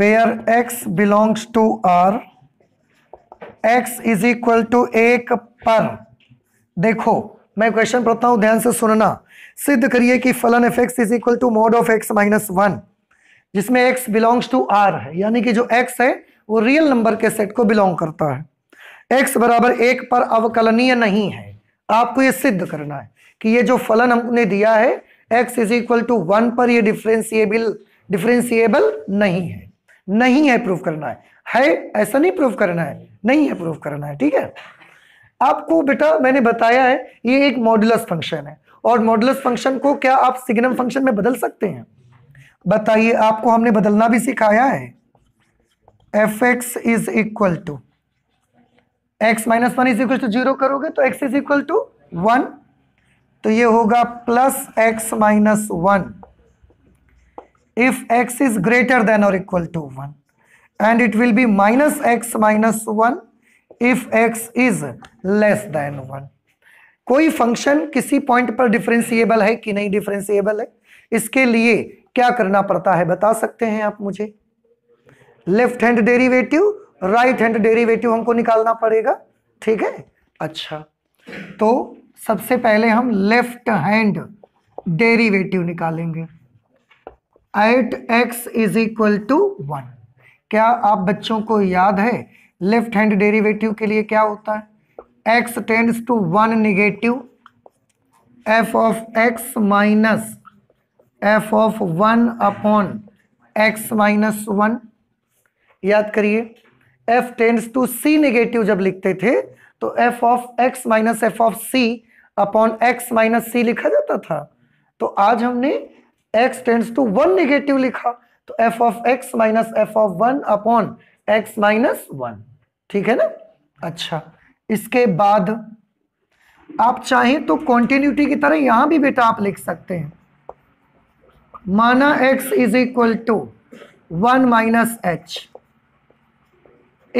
where x belongs to R x is equal to एक पर देखो मैं क्वेश्चन पढ़ता हूं ध्यान से सुनना सिद्ध करिए कि फलन f x is equal to mod of x minus one जिसमें x बिलोंग्स टू r है यानी कि जो x है वो रियल नंबर के सेट को बिलोंग करता है x बराबर एक पर अवकलनीय नहीं है आपको ये सिद्ध करना है कि ये जो फलन हमने दिया है x is equal to one पर ये डिफ्रेंसिएबल डिफ्रेंसिएबल नहीं है नहीं है प्रूफ करना है है ऐसा नहीं प्रूव करना है नहीं है प्रूव करना है ठीक है आपको बेटा मैंने बताया है ये एक मॉडुलस फंक्शन है और मॉडुलस फंक्शन को क्या आप सिग्नम फंक्शन में बदल सकते हैं बताइए आपको हमने बदलना भी सिखाया है F x is equal to x minus one is equal to zero करोगे तो x is equal to one तो ये होगा plus x minus one if x is greater than और equal to one and it will be minus x minus one if x is less than one कोई फंक्शन किसी पॉइंट पर डिफरेंशिएबल है कि नहीं डिफरेंशिएबल है इसके लिए क्या करना पड़ता है बता सकते हैं आप मुझे left hand derivative right hand derivative हमको निकालना पड़ेगा ठीक है अच्छा तो सबसे पहले हम लेफ्ट हैंड डेरिवेटिव निकालेंगे at x is equal to one क्या आप बच्चों को याद है लेफ्ट हैंड डेरिवेटिव के लिए क्या होता है x tends to one negative f of x minus f of one upon x minus one याद करिए f tends to c negative जब लिखते थे तो f of x minus f of c upon x minus c लिखा जाता था तो आज हमने x tends to one negative लिखा तो f of x minus f of one upon x minus one ठीक है ना अच्छा इसके बाद आप चाहें तो कॉन्टिन्यूटी की तरह यहां भी बेटा आप लिख सकते हैं माना x is equal to one minus h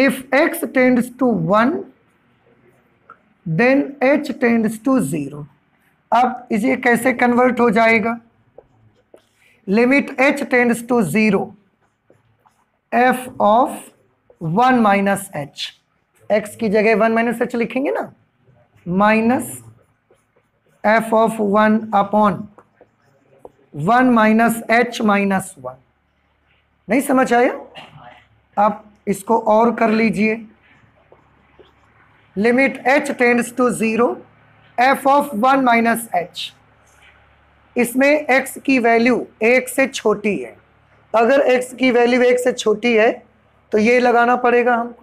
if x tends to one then h tends to zero अब इसे कैसे कन्वर्ट हो जाएगा limit h tends to zero f of one minus h x की जगह वन माइनस एच लिखेंगे ना minus f of one upon one minus h minus one नहीं समझ आया आप इसको और कर लीजिए limit h tends to zero f of one minus h इसमें एक्स की वैल्यू एक से छोटी है अगर एक्स की वैल्यू एक से छोटी है तो ये लगाना पड़ेगा हमको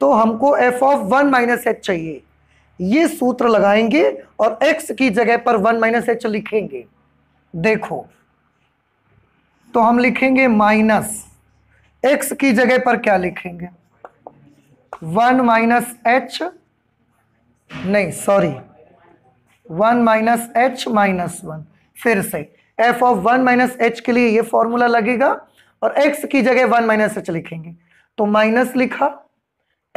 तो हमको f of one minus h चाहिए ये सूत्र लगाएंगे और एक्स की जगह पर वन माइनस एच लिखेंगे देखो तो हम लिखेंगे माइनस एक्स की जगह पर क्या लिखेंगे वन माइनस एच नहीं sorry one minus h minus one फिर से f of one minus h के लिए ये फॉर्मूला लगेगा और एक्स की जगह वन माइनस एच लिखेंगे तो माइनस लिखा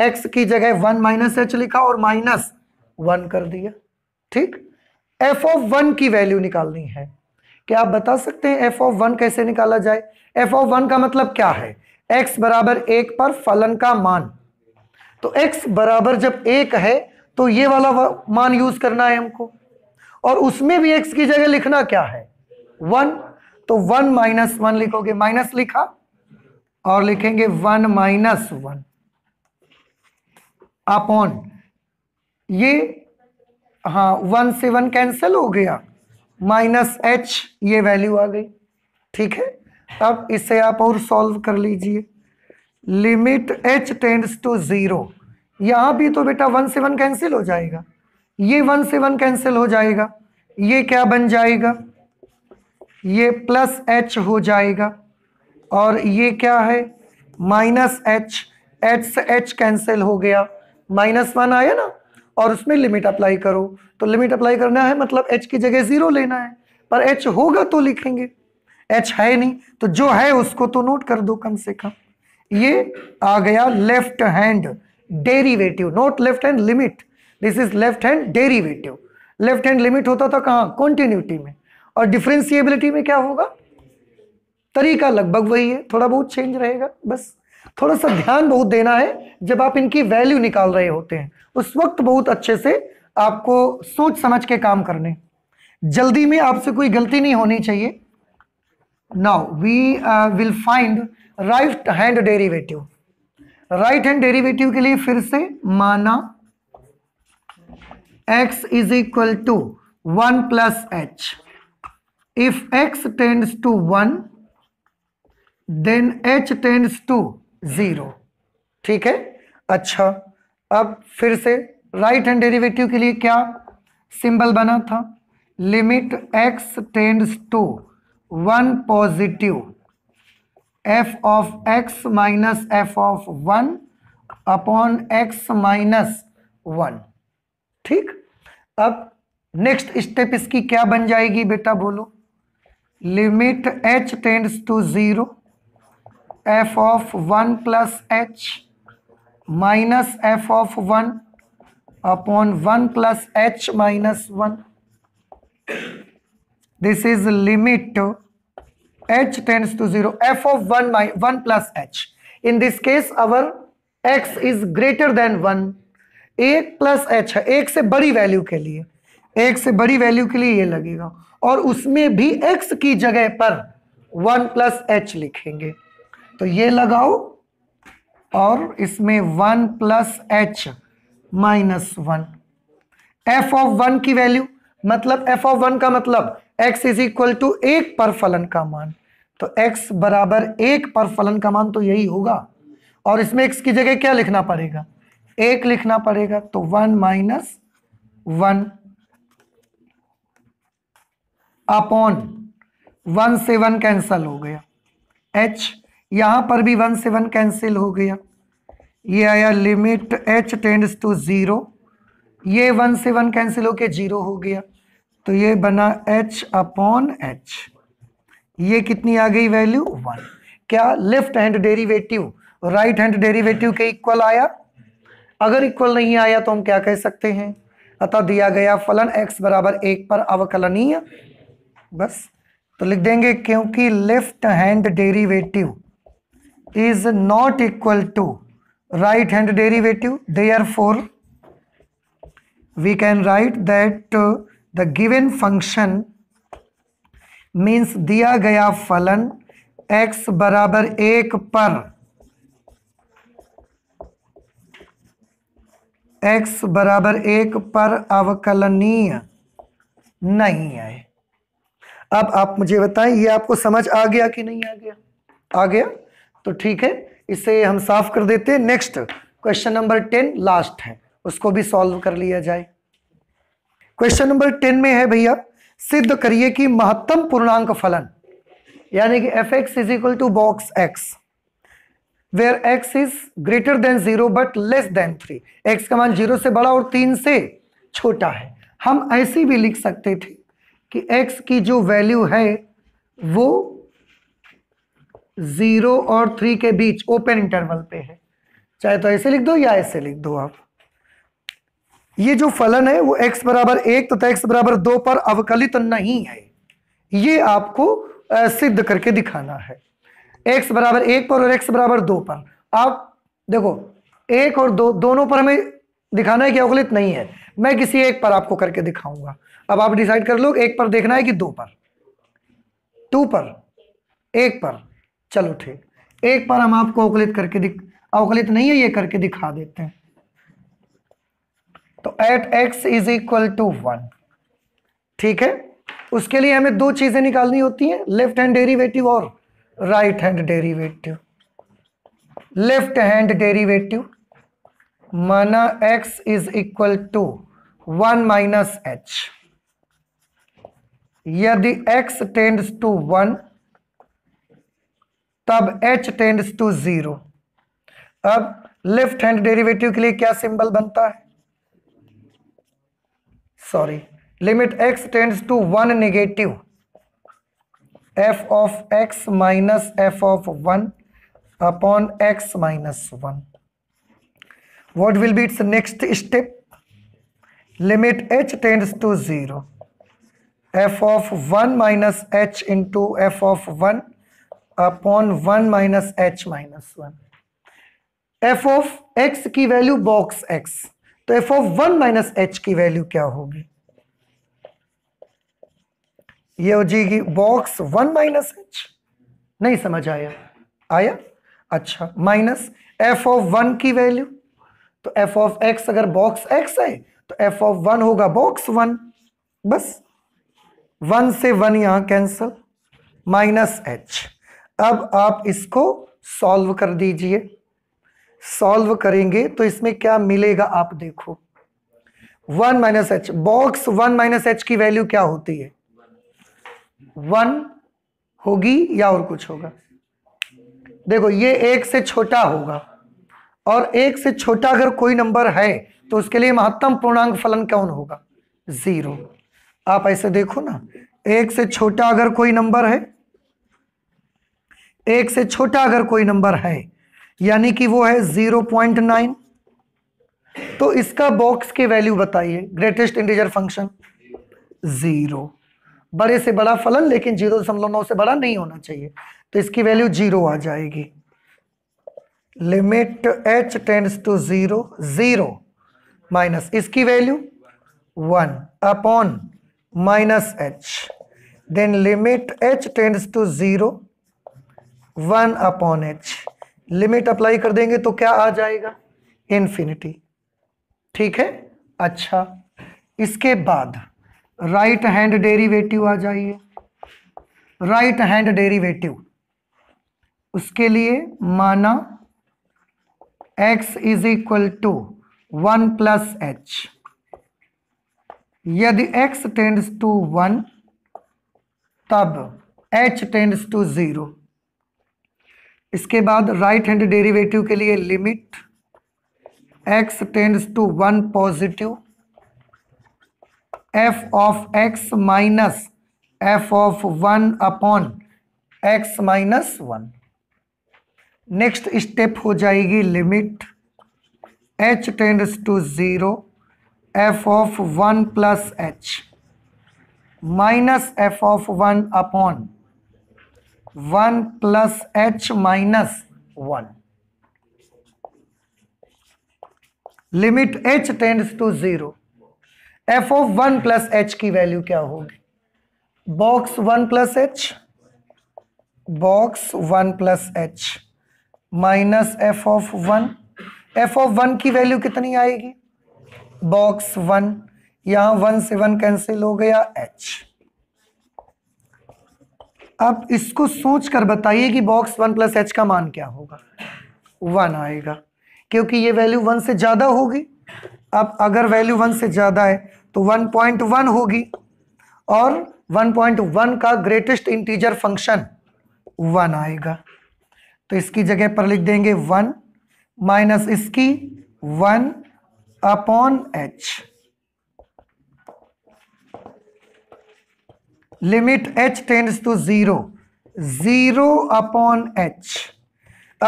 एक्स की जगह वन माइनस एच लिखा और माइनस वन कर दिया ठीक एफ ऑफ वन की वैल्यू निकालनी है क्या आप बता सकते हैं एफ ऑफ वन कैसे निकाला जाए एफ ऑफ वन का मतलब क्या है एक्स बराबर एक पर फलन का मान तो एक्स बराबर जब एक है तो ये वाला मान यूज करना है हमको और उसमें भी एक्स की जगह लिखना क्या है वन तो वन माइनस वन लिखोगे माइनस लिखा और लिखेंगे वन माइनस वन अपॉन ये हाँ वन से वन कैंसिल हो गया माइनस एच ये वैल्यू आ गई ठीक है अब इसे आप और सॉल्व कर लीजिए limit h tends to zero यहां भी तो बेटा वन से वन कैंसिल हो जाएगा ये वन से वन कैंसिल हो जाएगा ये क्या बन जाएगा ये प्लस एच हो जाएगा और ये क्या है माइनस एच एच से एच कैंसिल हो गया माइनस वन आया ना और उसमें लिमिट अप्लाई करो तो लिमिट अप्लाई करना है मतलब एच की जगह ज़ीरो लेना है पर एच होगा तो लिखेंगे एच है नहीं तो जो है उसको तो नोट कर दो कम से कम ये आ गया left hand derivative not left hand limit this is left hand derivative left hand limit होता था कहाँ कॉन्टिन्यूटी में और डिफ्रेंसीबिलिटी में क्या होगा तरीका लगभग वही है थोड़ा बहुत चेंज रहेगा बस थोड़ा सा ध्यान बहुत देना है जब आप इनकी वैल्यू निकाल रहे होते हैं उस वक्त बहुत अच्छे से आपको सोच समझ के काम करने जल्दी में आपसे कोई गलती नहीं होनी चाहिए now we will find right hand derivative right hand derivative के लिए फिर से माना x is equal to 1 plus h. If x tends to 1, then h tends to zero ठीक है अच्छा अब फिर से राइट हैंड डेरिवेटिव के लिए क्या सिंबल बना था limit x tends to one positive f of x minus f of one upon x minus one ठीक अब नेक्स्ट स्टेप इसकी क्या बन जाएगी बेटा बोलो limit h tends to zero f of one plus h minus f of one upon one plus h minus one this is limit h tends to zero f of one minus one plus h in this case our x is greater than one एक प्लस एच है एक से बड़ी वैल्यू के लिए एक से बड़ी वैल्यू के लिए ये लगेगा और उसमें भी एक्स की जगह पर वन प्लस एच लिखेंगे तो ये लगाओ और इसमें one plus h minus one f of one की वैल्यू मतलब एफ ऑफ वन का मतलब एक्स इज इक्वल टू एक पर फलन का मान तो एक्स बराबर एक पर फलन का मान तो यही होगा और इसमें एक्स की जगह क्या लिखना पड़ेगा एक लिखना पड़ेगा तो one minus one upon one से वन कैंसिल हो गया एच यहां पर भी वन से वन कैंसिल हो गया ये आया limit h tends to zero ये वन से वन कैंसिल होके जीरो हो गया तो ये बना एच अपॉन एच ये कितनी आ गई वैल्यू वन क्या left hand derivative right hand derivative के इक्वल आया अगर इक्वल नहीं आया तो हम क्या कह सकते हैं अतः दिया गया फलन x बराबर एक पर अवकलनीय बस तो लिख देंगे क्योंकि left hand derivative is not equal to right hand derivative therefore for we can write that the given function means दिया गया फलन x बराबर एक पर एक्स बराबर एक पर अवकलनीय नहीं आए अब आप मुझे बताएं ये आपको समझ आ गया कि नहीं आ गया आ गया तो ठीक है इसे हम साफ कर देते हैं next question number ten last है उसको भी सॉल्व कर लिया जाए क्वेश्चन नंबर टेन में है भैया सिद्ध करिए कि महत्तम पूर्णांक फलन यानी कि f x is equal to box x where x is greater than zero but less than three x का मान जीरो से बड़ा और तीन से छोटा है हम ऐसे भी लिख सकते थे कि एक्स की जो वैल्यू है वो जीरो और थ्री के बीच ओपन इंटरवल पे है चाहे तो ऐसे लिख दो या ऐसे लिख दो आप ये जो फलन है वो x बराबर एक तथा तो x बराबर दो पर अवकलित नहीं है ये आपको सिद्ध करके दिखाना है एक्स बराबर एक पर और एक्स बराबर दो पर अब देखो एक और दो दोनों पर हमें दिखाना है कि अवगलित नहीं है मैं किसी एक पर आपको करके दिखाऊंगा अब आप डिसाइड कर लो एक पर देखना है कि दो पर टू पर एक पर चलो ठीक एक पर हम आपको अवकलित करके दिख अवकलित नहीं है ये करके दिखा देते हैं तो at x is equal to one ठीक है उसके लिए हमें दो चीजें निकालनी होती हैं लेफ्ट हैंड डेरिवेटिव और right hand derivative left hand derivative माना x is equal to one minus h यदि x टेंड्स टू वन तब h टेंड्स टू जीरो अब लेफ्ट हैंड डेरीवेटिव के लिए क्या सिंबल बनता है sorry limit x tends to one negative f of x minus f of one upon x minus one what will be its next step limit h tends to zero f of one minus h into f of one upon one minus h minus one f of x की वैल्यू बॉक्स एक्स तो f of one minus h की वैल्यू क्या होगी ये हो जाएगी बॉक्स वन माइनस एच नहीं समझ आया आया अच्छा माइनस एफ ऑफ वन की वैल्यू तो एफ ऑफ एक्स अगर बॉक्स एक्स है तो एफ ऑफ वन होगा बॉक्स वन बस वन से वन यहां कैंसिल माइनस एच अब आप इसको सॉल्व कर दीजिए सॉल्व करेंगे तो इसमें क्या मिलेगा आप देखो one minus h box one minus h की वैल्यू क्या होती है वन होगी या और कुछ होगा देखो ये एक से छोटा होगा और एक से छोटा अगर कोई नंबर है तो उसके लिए महत्तम पूर्णांक फलन कौन होगा जीरो आप ऐसे देखो ना एक से छोटा अगर कोई नंबर है एक से छोटा अगर कोई नंबर है यानी कि वो है जीरो पॉइंट नाइन तो इसका बॉक्स की वैल्यू बताइए ग्रेटेस्ट इंटीजर फंक्शन जीरो बड़े से बड़ा फलन लेकिन जीरो दशमलव नौ से बड़ा नहीं होना चाहिए तो इसकी वैल्यू जीरो आ जाएगी limit h tends to zero zero minus इसकी value one upon minus h then limit h tends to zero one upon h limit apply कर देंगे तो क्या आ जाएगा इन्फिनिटी ठीक है अच्छा इसके बाद राइट हैंड डेरिवेटिव आ जाइए राइट हैंड डेरिवेटिव उसके लिए माना x is equal to one plus h यदि x टेंड्स टू वन तब h टेंड्स टू ज़ीरो इसके बाद राइट हैंड डेरिवेटिव के लिए limit x tends to one positive f of x minus f of one upon x minus one next step हो जाएगी limit h tends to zero f of one plus h minus f of one upon one plus h minus one limit h tends to zero f of one plus h की वैल्यू क्या होगी box one plus h box one plus h minus f of one f of one की वैल्यू कितनी आएगी बॉक्स वन यहां वन से वन कैंसिल हो गया एच अब इसको सोच कर बताइए कि बॉक्स वन प्लस एच का मान क्या होगा वन आएगा क्योंकि ये वैल्यू वन से ज़्यादा होगी अब अगर वैल्यू वन से ज़्यादा है तो वन पॉइंट वन होगी और वन पॉइंट वन का ग्रेटेस्ट इंटीजर फंक्शन वन आएगा तो इसकी जगह पर लिख देंगे वन माइनस इसकी one upon h limit h tends to zero zero upon h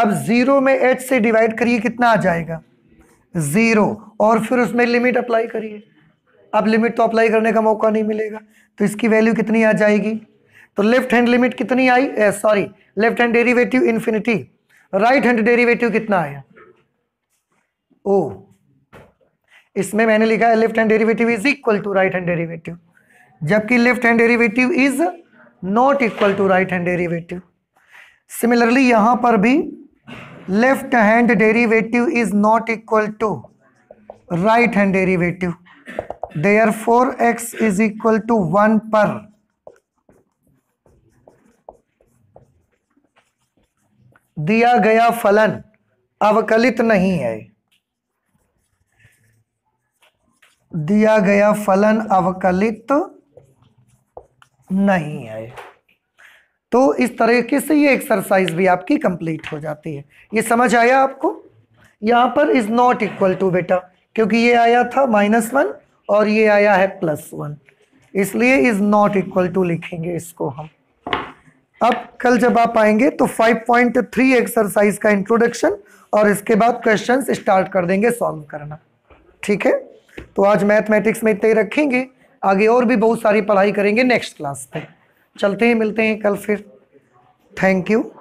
अब जीरो में एच से डिवाइड करिए कितना आ जाएगा ज़ीरो और फिर उसमें लिमिट अप्लाई करिए अब लिमिट तो अप्लाई करने का मौका नहीं मिलेगा तो इसकी वैल्यू कितनी आ जाएगी तो लेफ्ट हैंड लिमिट कितनी आई sorry left hand derivative infinity right hand derivative कितना आया ओ इसमें मैंने लिखा है left hand derivative is equal to right hand derivative जबकि left hand derivative is not equal to right hand derivative similarly यहां पर भी left hand derivative is not equal to right hand derivative therefore x is equal to one पर दिया गया फलन अवकलित नहीं है दिया गया फलन अवकलित नहीं है तो इस तरीके से ये एक्सरसाइज भी आपकी कंप्लीट हो जाती है ये समझ आया आपको यहाँ पर इज़ नॉट इक्वल टू बेटा क्योंकि ये आया था माइनस वन और ये आया है प्लस वन इसलिए इज़ नॉट इक्वल टू लिखेंगे इसको हम अब कल जब आप आएंगे तो 5.3 एक्सरसाइज का इंट्रोडक्शन और इसके बाद क्वेश्चंस स्टार्ट कर देंगे सॉल्व करना ठीक है तो आज मैथमेटिक्स में इतना ही रखेंगे आगे और भी बहुत सारी पढ़ाई करेंगे नेक्स्ट क्लास में चलते हैं मिलते हैं कल फिर थैंक यू